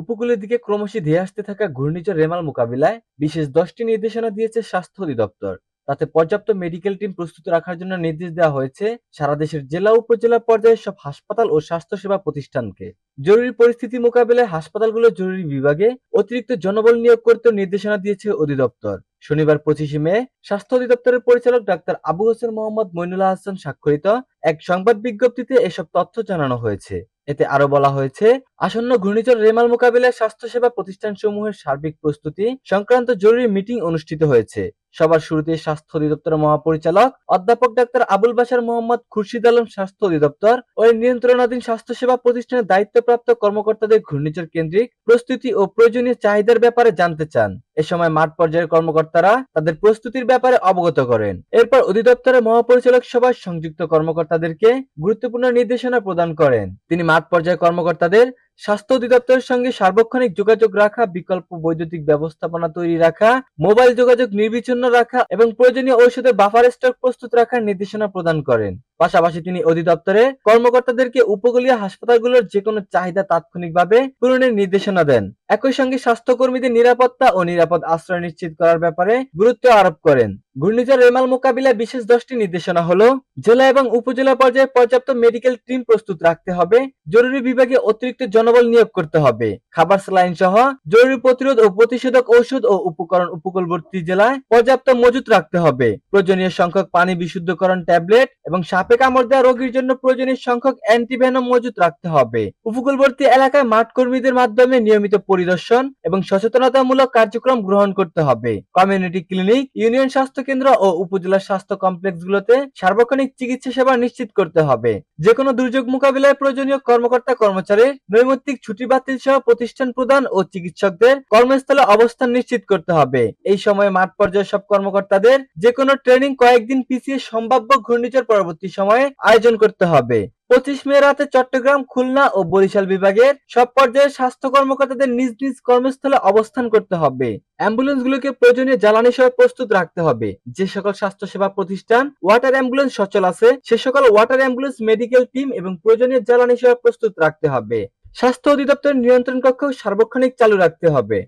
উপকূলের দিকে ক্রমশ ধেয়ে আসতে থাকা ঘূর্ণিঝড় রেমাল মোকাবিলায় বিশেষ দশটি নির্দেশনা দিয়েছে স্বাস্থ্য অধিদপ্তর তাতে পর্যাপ্ত মেডিকেল টিম প্রস্তুত রাখার জন্য নির্দেশ দেওয়া হয়েছে সারা দেশের জেলা উপজেলা পর্যায়ে সব হাসপাতাল ও স্বাস্থ্যসেবা প্রতিষ্ঠানকে জরুরি পরিস্থিতি মোকাবেলায় হাসপাতালগুলো জরুরি বিভাগে অতিরিক্ত জনবল নিয়োগ করতে নির্দেশনা দিয়েছে অধিদপ্তর শনিবার পঁচিশে মে স্বাস্থ্য অধিদপ্তরের পরিচালক ডাক্তার আবু হোসেন মোহাম্মদ মইনুল্লাহ হাসান স্বাক্ষরিত এক সংবাদ বিজ্ঞপ্তিতে এসব তথ্য জানানো হয়েছে এতে আরো বলা হয়েছে আসন্ন ঘূর্ণিঝড় রেমাল মোকাবিলায় স্বাস্থ্যসেবা প্রতিষ্ঠানসমূহের সার্বিক প্রস্তুতি সংক্রান্ত জরুরি মিটিং অনুষ্ঠিত হয়েছে সবার শুরুতে স্বাস্থ্য অধিদপ্তরের মহাপরিচালক অধ্যাপক ডাক্তার আবুল বাসার মোহাম্মদ খুরশিদ আলম স্বাস্থ্য অধিদপ্তর ও নিয়ন্ত্রণাধীন স্বাস্থ্য সেবা প্রতিষ্ঠানের দায়িত্বপ্রাপ্ত কর্মকর্তাদের ঘূর্ণিঝড় কেন্দ্রিক প্রস্তুতি ও প্রয়োজনীয় চাহিদার ব্যাপারে জানতে চান এ সময় মাঠ পর্যায়ের কর্মকর্তারা তাদের প্রস্তুতির ব্যাপারে অবগত করেন এরপর অধিদপ্তরের মহাপরিচালক সভায় সংযুক্ত কর্মকর্তাদেরকে গুরুত্বপূর্ণ নির্দেশনা প্রদান করেন তিনি মাঠ পর্যায়ের কর্মকর্তাদের স্বাস্থ্য অধিদপ্তরের সঙ্গে সার্বক্ষণিক যোগাযোগ রাখা বিকল্প বৈদ্যুতিক ব্যবস্থাপনা তৈরি রাখা মোবাইল যোগাযোগ নির্বিচ্ছিন্ন রাখা এবং প্রয়োজনীয় ঔষধের বাফার স্টক প্রস্তুত রাখার নির্দেশনা প্রদান করেন পাশাপাশি তিনি অধিদপ্তরে কর্মকর্তাদেরকে উপকূলীয় হাসপাতালগুলোর যে কোনো চাহিদা তাৎক্ষণিকভাবে পূরণের নির্দেশনা দেন একই সঙ্গে স্বাস্থ্যকর্মীদের নিরাপত্তা ও নিরাপদ আশ্রয় নিশ্চিত করার ব্যাপারে গুরুত্ব আরোপ করেন ঘূর্ণিঝড় রেমাল মোকাবিলায় বিশেষ দশটি নির্দেশনা হলো জেলা এবং উপজেলা পর্যায়ে পর্যাপ্ত মেডিকেল টিম প্রস্তুত রাখতে হবে জরুরি বিভাগে অতিরিক্ত জনবল নিয়োগ করতে হবে খাবার স্লাইন সহ জরুরি প্রতিরোধ ও প্রতিষেধক ঔষধ ও উপকরণ উপকূলবর্তী জেলায় পর্যাপ্ত মজুত রাখতে হবে প্রয়োজনীয় সংখ্যক পানি বিশুদ্ধকরণ ট্যাবলেট এবং সাপ সাপে কামড় দেওয়া রোগীর জন্য প্রয়োজনীয় সংখ্যক অ্যান্টিভেনম মজুত রাখতে হবে উপকূলবর্তী এলাকায় মাঠ কর্মীদের মাধ্যমে নিয়মিত পরিদর্শন এবং সচেতনতামূলক কার্যক্রম গ্রহণ করতে হবে কমিউনিটি ক্লিনিক ইউনিয়ন স্বাস্থ্য কেন্দ্র ও উপজেলা স্বাস্থ্য কমপ্লেক্স গুলোতে সার্বক্ষণিক চিকিৎসা সেবা নিশ্চিত করতে হবে যে কোনো দুর্যোগ মোকাবিলায় প্রয়োজনীয় কর্মকর্তা কর্মচারীর নৈমিত্তিক ছুটি বাতিল সহ প্রতিষ্ঠান প্রদান ও চিকিৎসকদের কর্মস্থলে অবস্থান নিশ্চিত করতে হবে এই সময় মাঠ পর্যায়ে সব কর্মকর্তাদের যে কোনো ট্রেনিং কয়েকদিন পিছিয়ে সম্ভাব্য ঘূর্ণিঝড় পরবর্তী সময়ে আয়োজন করতে হবে পঁচিশ মে রাতে চট্টগ্রাম খুলনা ও বরিশাল বিভাগের সব পর্যায়ে স্বাস্থ্য কর্মকর্তাদের নিজ নিজ কর্মস্থলে অবস্থান করতে হবে অ্যাম্বুলেন্স গুলোকে প্রয়োজনীয় জ্বালানি সহ প্রস্তুত রাখতে হবে যে সকল স্বাস্থ্য সেবা প্রতিষ্ঠান ওয়াটার অ্যাম্বুলেন্স সচল আছে সে সকল ওয়াটার অ্যাম্বুলেন্স মেডিকেল টিম এবং প্রয়োজনীয় জ্বালানি সহ প্রস্তুত রাখতে হবে স্বাস্থ্য অধিদপ্তরের নিয়ন্ত্রণ কক্ষ সার্বক্ষণিক চালু রাখতে হবে